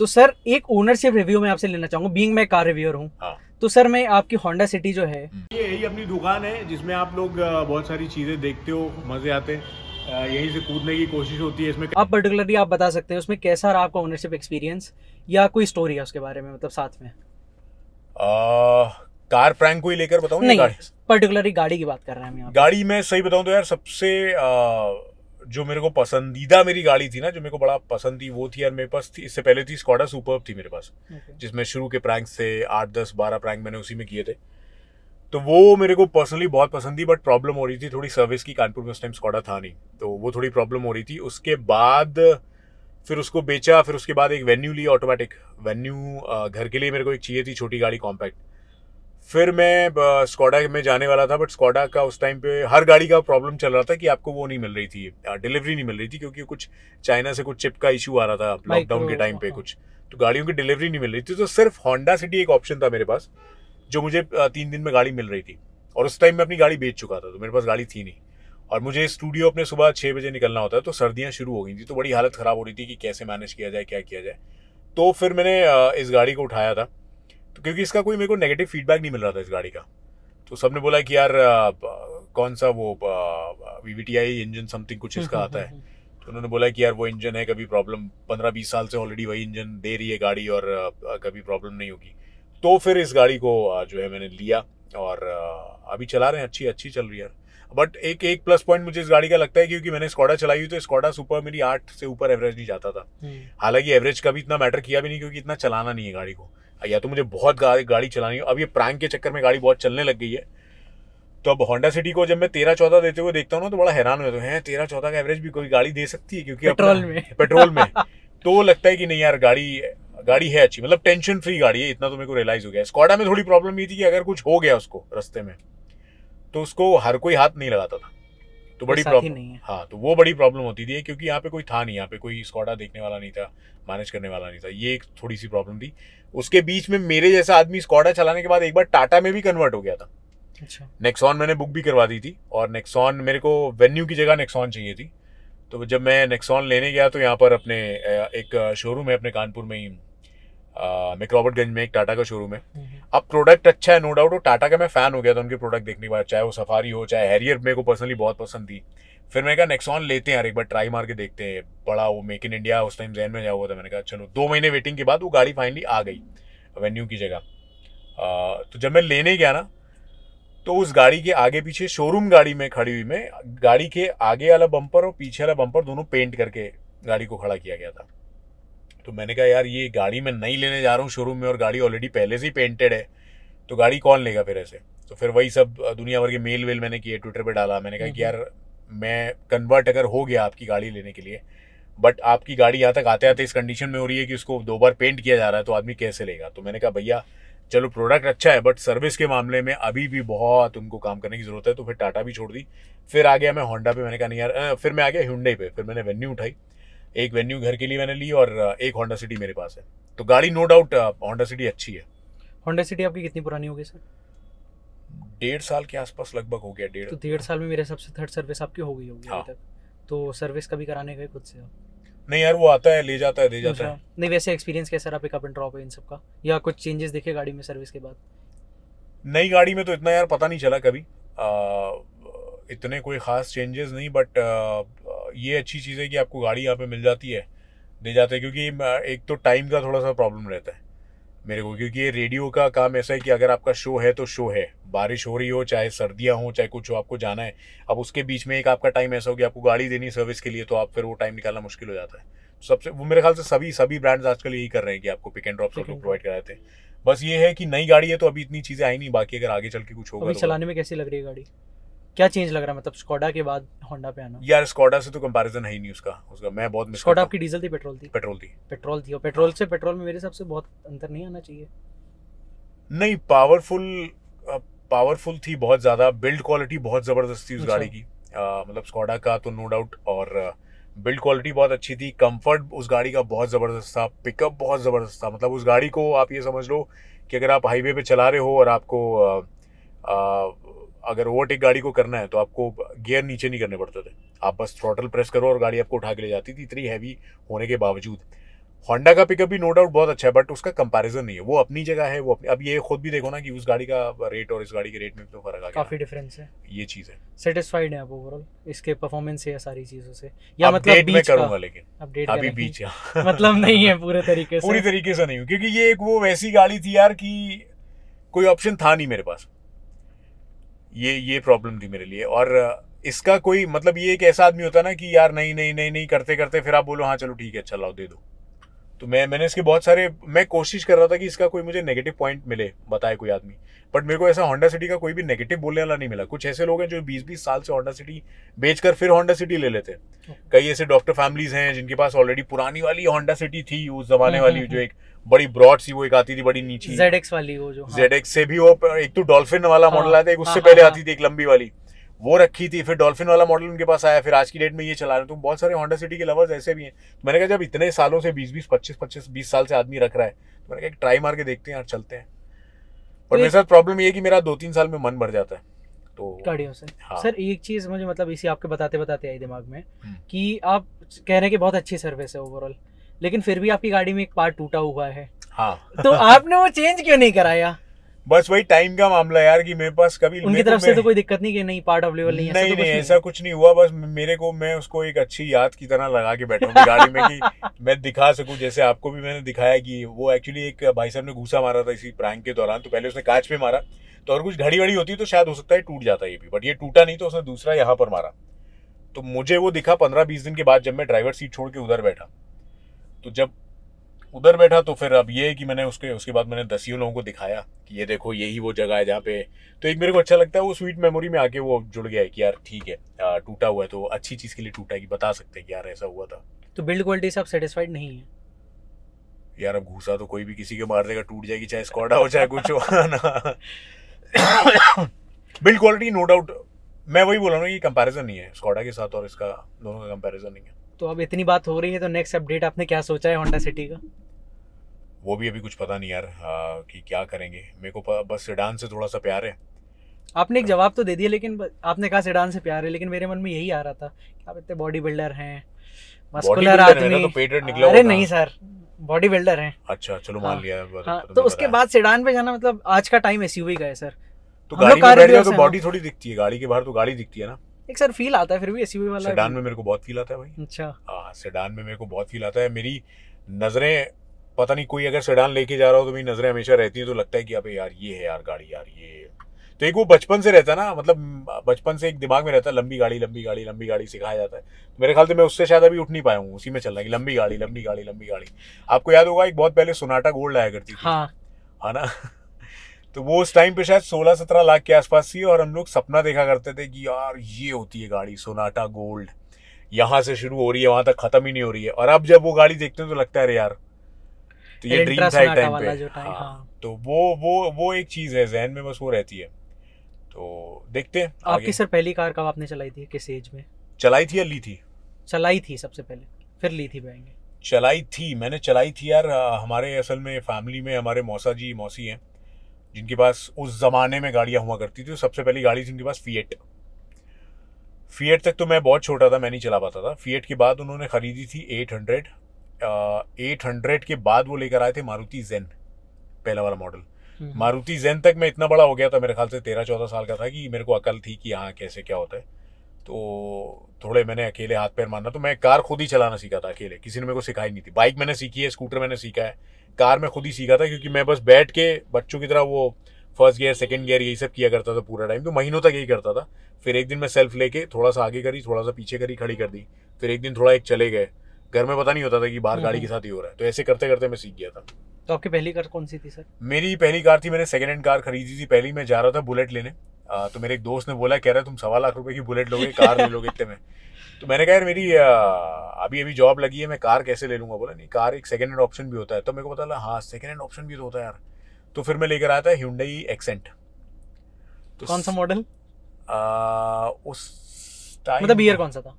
तो सर एक ownership review मैं आपसे लेना चाहूंगा बींग मैं कार रिव्यूअर हूँ हाँ। तो सर मैं आपकी होंडा सिटी जो है हम्म। ये यही अपनी दुकान है जिसमें आप लोग बहुत सारी चीज़ें देखते हो मज़े आते हैं यहीं से कूदने की कोशिश होती है इसमें आप पर्टिकुलरली आप बता सकते हैं उसमें कैसा रहा आपका ओनरशिप एक्सपीरियंस या कोई स्टोरी है उसके बारे में मतलब साथ में कार फ्रैंक को ही लेकर बताऊं नहीं पर्टिकुलरली गाड़ी की बात कर रहे हैं गाड़ी में सही बताऊं तो यार सबसे आ, जो मेरे को पसंदीदा मेरी गाड़ी थी ना जो मेरे को बड़ा पसंद थी वो थी और मेरे पास थी इससे पहले थी स्कॉडा सुपर थी मेरे पास okay. जिसमें शुरू के प्रैंक थे आठ दस बारह प्रैंक मैंने उसी में किए थे तो वो मेरे को पर्सनली बहुत पसंद थी बट प्रॉब्लम हो रही थी थोड़ी सर्विस की कानपुर में उस टाइम स्कॉडा था नहीं तो वो थोड़ी प्रॉब्लम हो रही थी उसके बाद फिर उसको बेचा फिर उसके बाद एक वेन्यू ली ऑटोमेटिक वेन्यू घर के लिए मेरे को एक चाहिए थी छोटी गाड़ी कॉम्पैक्ट फिर मैं स्कॉडा में जाने वाला था बट स्कॉडा का उस टाइम पे हर गाड़ी का प्रॉब्लम चल रहा था कि आपको वो नहीं मिल रही थी डिलीवरी नहीं मिल रही थी क्योंकि कुछ चाइना से कुछ चिप का इशू आ रहा था लॉकडाउन के टाइम पे कुछ तो गाड़ियों की डिलीवरी नहीं मिल रही थी तो सिर्फ होंडा सिटी एक ऑप्शन था मेरे पास जो मुझे तीन दिन में गाड़ी मिल रही थी और उस टाइम मैं अपनी गाड़ी बेच चुका था तो मेरे पास गाड़ी थी नहीं और मुझे स्टूडियो अपने सुबह छः बजे निकलना होता है तो सर्दियाँ शुरू हो गई थी तो बड़ी हालत ख़राब हो रही थी कि कैसे मैनेज किया जाए क्या किया जाए तो फिर मैंने इस गाड़ी को उठाया था तो क्योंकि इसका कोई मेरे को नेगेटिव फीडबैक नहीं मिल रहा था इस गाड़ी का तो सबने बोला कि यार कौन सा वो V V T I engine something कुछ इसका आता है तो उन्होंने बोला कि यार वो इंजन है कभी प्रॉब्लम पंद्रह बीस साल से ऑलरेडी वही इंजन दे रही है गाड़ी और कभी प्रॉब्लम नहीं होगी तो फिर इस गाड़ी को जो है मैंने लिया और अभी चला रहे हैं अच्छी अच्छी चल रही है बट एक एक प्लस पॉइंट मुझे इस गाड़ी का लगता है क्योंकि मैंने स्कॉडा चलाई हुई तो स्कॉडा सुपर मेरी आठ से ऊपर एवरेज नहीं जाता था हम्म। हालांकि एवरेज का भी इतना मैटर किया भी नहीं क्योंकि इतना चलाना नहीं है गाड़ी को या तो मुझे बहुत गाड़ी गाड़ी चलानी अब ये प्रांग के चक्कर में गाड़ी बहुत चलने लग गई है तो अब होंडा सिटी को जब मैं तेरह चौदह देते हुए देखता हूँ ना तो बड़ा हैरान होता है तेरह चौदह का एवरेज भी कोई गाड़ी दे सकती है क्योंकि पेट्रोल में पेट्रोल में तो लगता है कि नहीं यार गाड़ी गाड़ी है अच्छी मतलब टेंशन फ्री गाड़ी है इतना तो मेरे को रियलाइज हो गया स्कॉडा में थोड़ी प्रॉब्लम ये थी कि अगर कुछ हो गया उसको रस्ते में तो उसको हर कोई हाथ नहीं लगाता था तो बड़ी प्रॉब्लम हाँ तो वो बड़ी प्रॉब्लम होती थी क्योंकि यहाँ पे कोई था नहीं यहाँ पे कोई स्कॉडा देखने वाला नहीं था मैनेज करने वाला नहीं था ये एक थोड़ी सी प्रॉब्लम थी उसके बीच में मेरे जैसा आदमी स्कॉडा चलाने के बाद एक बार टाटा में भी कन्वर्ट हो गया था अच्छा नेक्सॉन मैंने बुक भी करवा दी थी और नेक्सॉन मेरे को वेन्यू की जगह नेक्सॉन चाहिए थी तो जब मैं नेक्सॉन लेने गया तो यहाँ पर अपने एक शोरूम है अपने कानपुर में ही मिक्रॉबर्टगंज में एक टाटा का शोरूम है हम्म, हम्म। अब प्रोडक्ट अच्छा है नो डाउट वो टाटा का मैं फ़ैन हो गया था उनके प्रोडक्ट देखने के बाद चाहे वो सफारी हो चाहे हैरियर मेरे को पर्सनली बहुत पसंद थी फिर मैंने कहा नेक्सॉन लेते हैं यार एक बार ट्राई मार के देखते हैं बड़ा वो मेक इन इंडिया उस टाइम जैन में जा हुआ था मैंने कहा चलो दो महीने वेटिंग के बाद वो गाड़ी फाइनली आ गई वेन्यू की जगह तो जब मैं लेने गया ना तो उस गाड़ी के आगे पीछे शोरूम गाड़ी में खड़ी हुई मैं गाड़ी के आगे वाला बम्पर और पीछे वाला बम्पर दोनों पेंट करके गाड़ी को खड़ा किया गया था तो मैंने कहा यार ये गाड़ी मैं नहीं लेने जा रहा हूँ शोरूम में और गाड़ी ऑलरेडी पहले से ही पेंटेड है तो गाड़ी कौन लेगा फिर ऐसे तो फिर वही सब दुनिया भर के मेल वेल मैंने किए ट्विटर पर डाला मैंने कहा कि हम्म, यार हम्म। मैं कन्वर्ट अगर हो गया आपकी गाड़ी लेने के लिए बट आपकी गाड़ी यहाँ तक आते आते इस कंडीशन में हो रही है कि उसको दो बार पेंट किया जा रहा है तो आदमी कैसे लेगा तो मैंने कहा भैया चलो प्रोडक्ट अच्छा है बट सर्विस के मामले में अभी भी बहुत उनको काम करने की ज़रूरत है तो फिर टाटा भी छोड़ दी फिर आ गया मैं होंडा पे मैंने कहा नहीं यार फिर मैं आ गया हिंडे पे फिर मैंने वेन्यू उठाई एक वेन्यू घर के लिए मैंने ली और एक होंडा सिटी मेरे पास है तो गाड़ी नो डाउट होंडा सिटी अच्छी है होंडा सिटी आपकी कितनी पुरानी होगी सर डेढ़ साल के आसपास लगभग हो गया डेढ़ तो डेढ़ साल में मेरे सबसे थर्ड सर्विस आपकी हो गई होगी हाँ। तक तो सर्विस कभी कराने गए खुद से नहीं यार वो आता है ले जाता है दे जाता है नहीं वैसे एक्सपीरियंस कैसा रहा पिकअप एंड ड्रॉप है इन सब का या कुछ चेंजेस देखे गाड़ी में सर्विस के बाद नई गाड़ी में तो इतना यार पता नहीं चला कभी आ, इतने कोई खास चेंजेस नहीं बट ये अच्छी चीज़ है कि आपको गाड़ी यहाँ पे मिल जाती है दे जाते हैं क्योंकि एक तो टाइम का थोड़ा सा प्रॉब्लम रहता है मेरे को क्योंकि ये रेडियो का काम ऐसा है कि अगर आपका शो है तो शो है बारिश हो रही हो चाहे सर्दियाँ हो चाहे कुछ हो आपको जाना है अब उसके बीच में एक आपका टाइम ऐसा हो कि आपको गाड़ी देनी सर्विस के लिए तो आप फिर वो टाइम निकालना मुश्किल हो जाता है तो सबसे वो मेरे ख्याल से सभी सभी ब्रांड्स आजकल यही कर रहे हैं कि आपको पिक एंड ड्रॉप सब लोग प्रोवाइड कराते हैं बस ये है कि नई गाड़ी है तो अभी इतनी चीज़ें आई नहीं बाकी अगर आगे चल के कुछ होगा तो चलाने में कैसी लग रही है गाड़ी क्या चेंज लग रहा है मतलब स्कोडा के बाद होंडा पे आना यार स्कोडा से तो कंपैरिजन है ही नहीं उसका उसका मैं बहुत मिस स्कोडा आपकी डीजल थी पेट्रोल थी पेट्रोल थी पेट्रोल थी और पेट्रोल से पेट्रोल में मेरे हिसाब से बहुत अंतर नहीं आना चाहिए नहीं पावरफुल पावरफुल थी बहुत ज़्यादा बिल्ड क्वालिटी बहुत ज़बरदस्त थी उस अच्छा। गाड़ी की मतलब स्कोडा का तो नो डाउट और बिल्ड क्वालिटी बहुत अच्छी थी कंफर्ट उस गाड़ी का बहुत ज़बरदस्त था पिकअप बहुत ज़बरदस्त था मतलब उस गाड़ी को आप ये समझ लो कि अगर आप हाईवे पे चला रहे हो और आपको आ, आ, अगर ओवरटेक गाड़ी को करना है तो आपको गियर नीचे नहीं करने पड़ते थे आप बस थ्रॉटल प्रेस करो और गाड़ी आपको उठा के ले जाती थी इतनी हैवी होने के बावजूद होंडा का पिकअप भी नो डाउट बहुत अच्छा है बट उसका कंपैरिजन नहीं है वो अपनी जगह है वो अपनी अब ये खुद भी देखो ना कि उस गाड़ी का रेट और इस गाड़ी के रेट में तो फर्क आ गया काफी डिफरेंस है ये चीज है सेटिस्फाइड है आप ओवरऑल इसके परफॉर्मेंस से या सारी चीजों से या मतलब बीच में करूंगा लेकिन अपडेट अभी बीच हाँ। मतलब नहीं है पूरे तरीके से पूरी तरीके से नहीं क्योंकि ये एक वो वैसी गाड़ी थी यार की कोई ऑप्शन था नहीं मेरे पास ये ये प्रॉब्लम थी मेरे लिए और इसका कोई मतलब ये एक ऐसा आदमी होता ना कि यार नहीं नहीं नहीं नहीं करते करते फिर आप बोलो हाँ चलो ठीक है अच्छा लाओ दे दो तो मैं मैंने इसके बहुत सारे मैं कोशिश कर रहा था कि इसका कोई मुझे नेगेटिव पॉइंट मिले बताए कोई आदमी बट मेरे को ऐसा होंडा सिटी का कोई भी नेगेटिव बोलने वाला नहीं मिला कुछ ऐसे लोग हैं जो बीस बीस साल से होंडा सिटी बेचकर फिर होंडा सिटी ले लेते हैं okay. कई ऐसे डॉक्टर फैमिलीज हैं जिनके पास ऑलरेडी पुरानी वाली होंडा सिटी थी उस जमाने हम्म, वाली हम्म, जो हम्म। एक बड़ी ब्रॉड सी वो एक आती थी बड़ी नीचे जेड वाली वो जो जेड हाँ। से भी वो एक तो डॉल्फिन वाला मॉडल आता है उससे हाँ, पहले हाँ, आती थी एक लंबी वाली वो रखी थी फिर डॉल्फिन वाला मॉडल उनके पास आया फिर आज की डेट में ये चला रहे तो बहुत सारे होंडा सिटी के लवर्स ऐसे भी हैं तो मैंने कहा जब इतने सालों से बीस बीस पच्चीस पच्चीस बीस साल से आदमी रख रहा है तो मैंने कहा ट्राई मार के देखते हैं यार चलते हैं पर तो मेरे साथ प्रॉब्लम ये है कि मेरा दो तीन साल में मन भर जाता है तो गाड़ियों से हाँ। सर एक चीज मुझे मतलब इसी आपके बताते बताते आई दिमाग में हम्म। कि आप कह रहे हैं कि बहुत अच्छी सर्विस है ओवरऑल लेकिन फिर भी आपकी गाड़ी में एक पार्ट टूटा हुआ है हाँ तो आपने वो चेंज क्यों नहीं कराया बस वही टाइम का मामला यार कि मेरे पास कभी उनकी तरफ से तो कोई दिक्कत नहीं कि नहीं पार्ट अवेलेबल नहीं है तो नहीं नहीं ऐसा कुछ नहीं हुआ बस मेरे को मैं उसको एक अच्छी याद की तरह लगा के बैठा हूँ गाड़ी में कि मैं दिखा सकूं जैसे आपको भी मैंने दिखाया कि वो एक्चुअली एक भाई साहब ने घूसा मारा था इसी प्रैंक के दौरान तो पहले उसने कांच पे मारा तो और कुछ घड़ी वड़ी होती तो शायद हो सकता है टूट जाता ये भी बट ये टूटा नहीं तो उसने दूसरा यहाँ पर मारा तो मुझे वो दिखा पंद्रह बीस दिन के बाद जब मैं ड्राइवर सीट छोड़ के उधर बैठा तो जब उधर बैठा तो फिर अब ये है कि मैंने उसके उसके बाद मैंने दसियों लोगों को दिखाया कि ये देखो यही वो जगह है जहाँ पे तो एक मेरे को अच्छा लगता है वो स्वीट मेमोरी में आके वो जुड़ गया है कि यार ठीक है टूटा हुआ है तो अच्छी चीज़ के लिए टूटा है कि बता सकते हैं कि यार ऐसा हुआ था तो बिल्ड क्वालिटी से आप सेटिस्फाइड नहीं है यार अब घूसा तो कोई भी किसी के मार देगा टूट जाएगी चाहे स्कॉडा हो चाहे कुछ हो ना बिल्ड क्वालिटी नो डाउट मैं वही बोल रहा हूँ कि कंपैरिजन नहीं है स्कॉडा के साथ और इसका दोनों का कंपैरिजन नहीं है तो अब इतनी बात हो रही है तो नेक्स्ट अपडेट आपने क्या सोचा है होंडा सिटी का वो भी अभी कुछ पता नहीं यार आ, कि क्या करेंगे मेरे को बस सिडान से थोड़ा सा प्यार है आपने एक जवाब तो दे दिया लेकिन आपने कहा सिडान से प्यार है लेकिन मेरे मन में यही आ रहा था कि आप इतने बॉडी बिल्डर हैं मस्कुलर आदमी तो अरे नहीं सर बॉडी बिल्डर हैं अच्छा चलो मान हाँ। लिया हाँ, तो उसके बाद सिडान पे जाना मतलब आज का टाइम एसयूवी का है सर तो गाड़ी में बैठ तो बॉडी थोड़ी दिखती है गाड़ी के बाहर तो गाड़ी दिखती है ना एक सर फील आता है फिर भी एसयूवी वाला सेडान में मेरे को बहुत फील आता है भाई अच्छा हां सेडान में मेरे को बहुत फील आता है मेरी नज़रें पता नहीं कोई अगर सेडान लेके जा रहा हो तो मेरी नज़रें हमेशा रहती हैं तो लगता है कि अबे यार ये है यार गाड़ी यार ये तो एक वो बचपन से रहता ना मतलब बचपन से एक दिमाग में रहता है लंबी गाड़ी लंबी गाड़ी लंबी गाड़ी सिखाया जाता है तो मेरे ख्याल से मैं उससे शायद अभी उठ नहीं पाया हूँ उसी में चल रहा है लंबी गाड़ी लंबी गाड़ी लंबी गाड़ी आपको याद होगा एक बहुत पहले सोनाटा गोल्ड आया करती थी हाँ है हाँ ना तो वो उस टाइम पे शायद सोलह सत्रह लाख के आसपास थी और हम लोग सपना देखा करते थे कि यार ये होती है गाड़ी सोनाटा गोल्ड यहाँ से शुरू हो रही है वहां तक खत्म ही नहीं हो रही है और अब जब वो गाड़ी देखते हैं तो लगता है अरे यार तो ये ड्रीम था एक टाइम पे हाँ, हाँ। तो वो वो वो एक चीज़ है जहन में बस वो रहती है तो देखते हैं आपकी सर पहली कार कब आपने चलाई थी किस एज में चलाई थी या ली थी चलाई थी सबसे पहले फिर ली थी बहंगे चलाई थी मैंने चलाई थी यार हमारे असल में फैमिली में हमारे मौसा जी मौसी हैं जिनके पास उस ज़माने में गाड़ियाँ हुआ करती थी सबसे पहली गाड़ी थी उनके पास फीएट फीएट तक तो मैं बहुत छोटा था मैं नहीं चला पाता था फीएट के बाद उन्होंने ख़रीदी थी एट हंड्रेड एट हंड्रेड के बाद वो लेकर आए थे मारुति जैन पहला वाला मॉडल मारुति जैन तक मैं इतना बड़ा हो गया था मेरे ख्याल से तेरह चौदह साल का था कि मेरे को अकल थी कि हाँ कैसे क्या होता है तो थोड़े मैंने अकेले हाथ पैर मारना तो मैं कार खुद ही चलाना सीखा था अकेले किसी ने मेरे को सिखाई नहीं थी बाइक मैंने सीखी है स्कूटर मैंने सीखा है कार में खुद ही सीखा था क्योंकि मैं बस बैठ के बच्चों की तरह वो फर्स्ट गियर सेकेंड गियर यही सब किया करता था पूरा टाइम तो महीनों तक यही करता था फिर एक दिन मैं सेल्फ लेके थोड़ा सा आगे करी थोड़ा सा पीछे करी खड़ी कर दी फिर एक दिन थोड़ा एक चले गए घर में पता नहीं होता था कि बाहर हम्म, गाड़ी हम्म। के साथ ही हो रहा है तो ऐसे करते करते मैं सीख गया था तो आपकी पहली कार कौन सी थी सर मेरी पहली कार थी मैंने सेकेंड हैंड कार खरीदी थी पहली मैं जा रहा था बुलेट लेने तो मेरे एक दोस्त ने बोला कह रहा तुम सवा लाख रुपए की बुलेट लोगे कार ले लोगे इतने में तो मैंने कहा यार मेरी आ, अभी अभी जॉब लगी है मैं कार कैसे ले लूंगा बोला नहीं कार एक सेकेंड हैंड ऑप्शन भी होता है तो मेरे को पता लगा हाँ सेकेंड हैंड ऑप्शन भी तो होता है यार तो फिर मैं लेकर आया था ह्यूडई एक्सेंट तो कौन सा मॉडल उस टाइम मतलब ईयर कौन सा था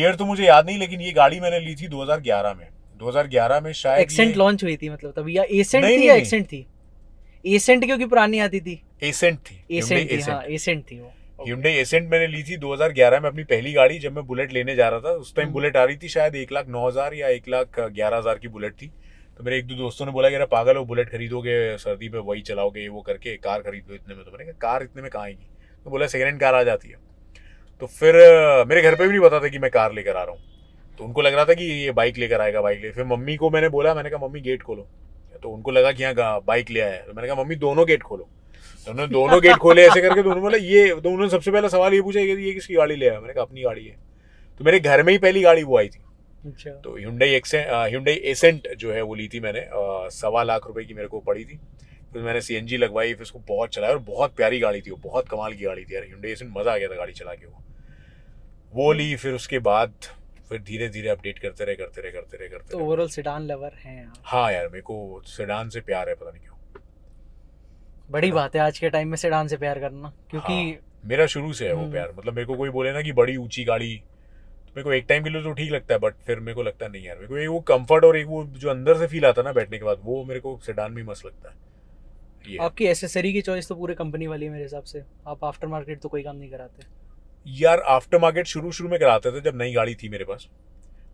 ईयर तो मुझे याद नहीं लेकिन ये गाड़ी मैंने ली थी 2011 में 2011 में शायद एक्सेंट लॉन्च हुई थी मतलब तब या एसेंट थी या एक्सेंट थी एसेंट क्योंकि पुरानी आती थी एसेंट थी एसेंट थी एसेंट हाँ, थी वो एसेंट मैंने ली थी 2011 में अपनी पहली गाड़ी जब मैं बुलेट लेने जा रहा था उस टाइम हम्म। बुलेट आ रही थी शायद एक लाख नौ हज़ार या एक लाख ग्यारह हज़ार की बुलेट थी तो मेरे एक दो दोस्तों ने बोला कि पागल हो बुलेट खरीदोगे सर्दी में वही चलाओगे वो करके कार खरीद लो इतने में तो मैंने कहा कार इतने में कहाँ आएगी तो बोला सेकेंड हैंड कार आ जाती है तो फिर मेरे घर पर भी नहीं पता था कि मैं कार लेकर आ रहा हूँ तो उनको लग रहा था कि ये बाइक लेकर आएगा बाइक ले फिर मम्मी को मैंने बोला मैंने कहा मम्मी गेट खोलो तो उनको लगा कि यहाँ बाइक ले आया है तो मैंने कहा मम्मी दोनों गेट खोलो तो उन्होंने दोनों गेट खोले ऐसे करके दोनों तो बोला ये तो उन्होंने सबसे पहला सवाल ये पूछा ये किसकी गाड़ी ले आया मैंने कहा अपनी गाड़ी है तो मेरे घर में ही पहली गाड़ी वो आई थी अच्छा। तो हिंडई हिंडई एसेंट जो है वो ली थी मैंने सवा लाख रुपए की मेरे को पड़ी थी फिर मैंने सी लगवाई फिर उसको बहुत चलाया और बहुत प्यारी गाड़ी थी वो बहुत कमाल की गाड़ी थी यार हिंडई एसेंट मज़ा आ गया था गाड़ी चला के वो वो ली फिर उसके बाद फिर धीरे धीरे अपडेट करते रहे करते रहे करते रहे करते तो ओवरऑल सेडान लवर हैं हाँ यार मेरे को सेडान से प्यार है पता नहीं क्यों बड़ी बात है आज के टाइम में सेडान से प्यार करना क्योंकि हाँ, मेरा शुरू से है वो हम्म। प्यार मतलब मेरे को कोई बोले ना कि बड़ी ऊंची गाड़ी तो मेरे को एक टाइम के लिए तो ठीक लगता है बट फिर मेरे को लगता नहीं यार मेरे को एक वो कंफर्ट और एक वो जो अंदर से फील आता है ना बैठने के बाद वो मेरे को सेडान भी मस्त लगता है आपकी एसेसरी की चॉइस तो पूरे कंपनी वाली है मेरे हिसाब से आप आफ्टर मार्केट तो कोई काम नहीं कराते यार आफ्टर मार्केट शुरू शुरू में कराते थे जब नई गाड़ी थी मेरे पास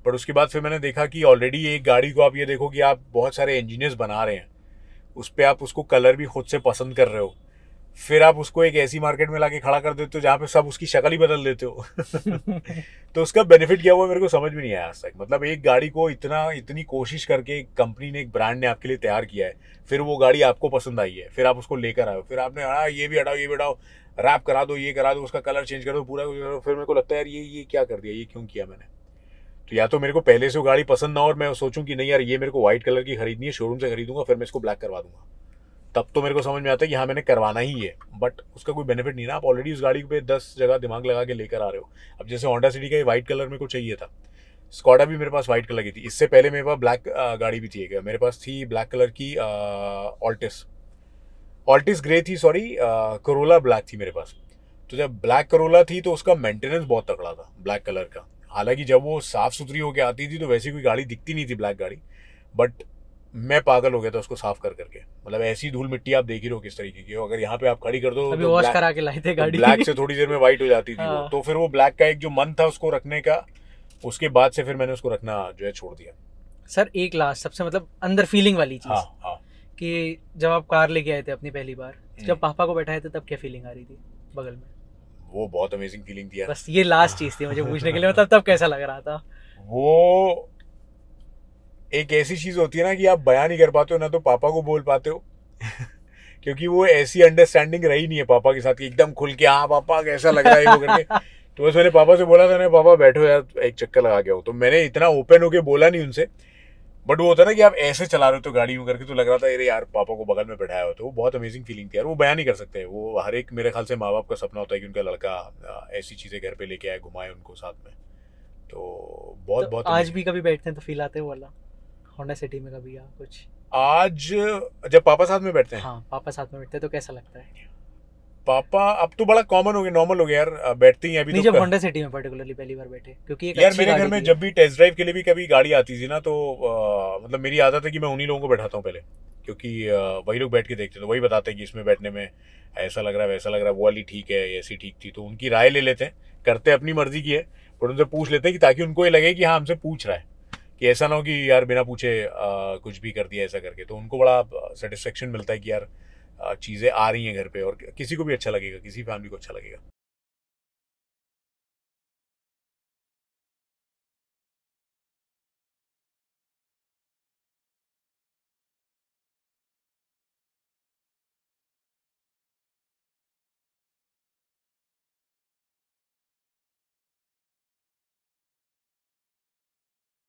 पर उसके बाद फिर मैंने देखा कि ऑलरेडी एक गाड़ी को आप ये देखो कि आप बहुत सारे इंजीनियर्स बना रहे हैं उस पर आप उसको कलर भी खुद से पसंद कर रहे हो फिर आप उसको एक ऐसी मार्केट में लाके खड़ा कर देते हो जहाँ पे सब उसकी शक्ल ही बदल देते हो तो उसका बेनिफिट क्या हुआ मेरे को समझ में नहीं आया आज तक मतलब एक गाड़ी को इतना इतनी कोशिश करके एक कंपनी ने एक ब्रांड ने आपके लिए तैयार किया है फिर वो गाड़ी आपको पसंद आई है फिर आप उसको लेकर आए फिर आपने हाँ ये भी हटाओ ये भी हटाओ रैप करा दो ये करा दो उसका कलर चेंज कर दो पूरा फिर मेरे को लगता है यार ये ये क्या कर दिया ये क्यों किया मैंने तो या तो मेरे को पहले से वो गाड़ी पसंद ना और मैं सोचूं कि नहीं यार ये मेरे को व्हाइट कलर की खरीदनी है शोरूम से खरीदूंगा फिर मैं इसको ब्लैक करवा दूंगा तब तो मेरे को समझ में आता है कि हाँ मैंने करवाना ही है बट उसका कोई बेनिफिट नहीं ना आप ऑलरेडी उस गाड़ी पे दस जगह दिमाग लगा के लेकर आ रहे हो अब जैसे होंडा सिटी का ये वाइट कलर मेरे को चाहिए था स्कॉडा भी मेरे पास व्हाइट कलर की थी इससे पहले मेरे पास ब्लैक गाड़ी भी थी एक मेरे पास थी ब्लैक कलर की ऑल्टिस ऑल्टिस ग्रे थी सॉरी करोला ब्लैक थी मेरे पास तो जब ब्लैक करोला थी तो उसका मेंटेनेंस बहुत तगड़ा था ब्लैक कलर का हालांकि जब वो साफ़ सुथरी होकर आती थी तो वैसी कोई गाड़ी दिखती नहीं थी ब्लैक गाड़ी बट मैं पागल हो गया था उसको साफ कर करके मतलब ऐसी धूल मिट्टी आप देख ही रहो किस तरीके की अगर यहाँ पे आप खड़ी कर दो अभी तो वॉश करा के लाए थे तो गाड़ी ब्लैक से थोड़ी देर में व्हाइट हो जाती थी हाँ। तो फिर वो ब्लैक का एक जो मन था उसको रखने का उसके बाद से फिर मैंने उसको रखना जो है छोड़ दिया सर एक लास्ट सबसे मतलब अंदर फीलिंग वाली चीज हाँ, हाँ, कि जब आप कार लेके आए थे अपनी पहली बार हम्म। जब पापा को बैठाए थे तब क्या फीलिंग आ रही थी बगल में वो बहुत अमेजिंग फीलिंग थी बस ये लास्ट चीज थी मुझे पूछने के लिए मतलब तब कैसा लग रहा था वो एक ऐसी चीज़ होती है ना कि आप बया नहीं कर पाते हो ना तो पापा को बोल पाते हो क्योंकि वो ऐसी अंडरस्टैंडिंग रही नहीं है पापा के साथ एकदम खुल के हाँ पापा कैसा लग रहा है वो करके तो बस मैंने पापा से बोला था पापा बैठो यार एक चक्कर लगा के हो तो मैंने इतना ओपन होके बोला नहीं उनसे बट वो होता ना कि आप ऐसे चला रहे हो तो गाड़ी में करके तो लग रहा था अरे यार पापा को बगल में बैठाया हो तो वो बहुत अमेजिंग फीलिंग थी यार वो बयान नहीं कर सकते वो हर एक मेरे ख्याल से माँ बाप का सपना होता है कि उनका लड़का ऐसी चीज़ें घर पे लेके आए घुमाए उनको साथ में तो बहुत तो बहुत आज भी कभी बैठते हैं तो फील आते हैं वाला होंडा सिटी में कभी या कुछ आज जब पापा साथ में बैठते हैं हाँ पापा साथ में बैठते हैं तो कैसा लगता है पापा अब तो बड़ा कॉमन हो गया नॉर्मल हो गया यार बैठती हैं अभी नहीं तो जब होंडा सिटी में पर्टिकुलरली पहली बार बैठे क्योंकि एक यार मेरे घर में जब भी टेस्ट ड्राइव के लिए भी कभी गाड़ी आती थी ना तो आ, मतलब मेरी आदत है कि मैं उन्हीं लोगों को बैठाता हूँ पहले क्योंकि आ, वही लोग बैठ के देखते थे तो वही बताते हैं कि इसमें बैठने में ऐसा लग रहा है वैसा लग रहा है वो वाली ठीक है ऐसी ठीक थी तो उनकी राय ले लेते हैं करते अपनी मर्जी की है पर उनसे पूछ लेते हैं कि ताकि उनको ये लगे कि हाँ हमसे पूछ रहा है कि ऐसा ना हो कि यार बिना पूछे आ, कुछ भी कर दिया ऐसा करके तो उनको बड़ा सेटिस्फेक्शन मिलता है कि यार चीज़ें आ रही हैं घर पे और किसी को भी अच्छा लगेगा किसी फैमिली को अच्छा लगेगा